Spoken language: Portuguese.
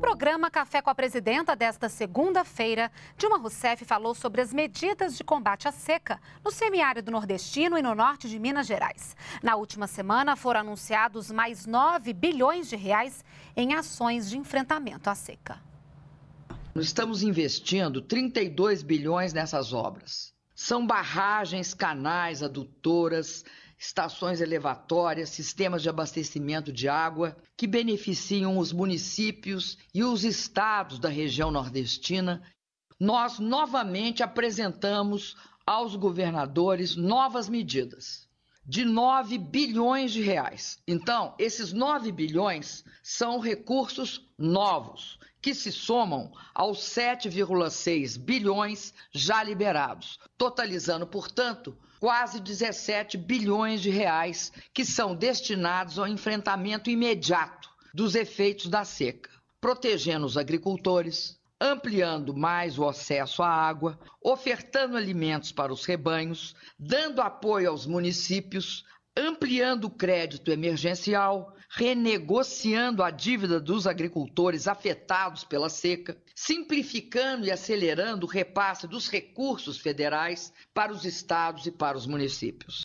programa Café com a Presidenta desta segunda-feira, Dilma Rousseff falou sobre as medidas de combate à seca no semiárido nordestino e no norte de Minas Gerais. Na última semana, foram anunciados mais 9 bilhões de reais em ações de enfrentamento à seca. Nós estamos investindo 32 bilhões nessas obras. São barragens, canais, adutoras, estações elevatórias, sistemas de abastecimento de água que beneficiam os municípios e os estados da região nordestina. Nós novamente apresentamos aos governadores novas medidas de 9 bilhões de reais. Então, esses 9 bilhões são recursos novos, que se somam aos 7,6 bilhões já liberados, totalizando, portanto, quase 17 bilhões de reais que são destinados ao enfrentamento imediato dos efeitos da seca, protegendo os agricultores, ampliando mais o acesso à água, ofertando alimentos para os rebanhos, dando apoio aos municípios, ampliando o crédito emergencial, renegociando a dívida dos agricultores afetados pela seca, simplificando e acelerando o repasse dos recursos federais para os estados e para os municípios.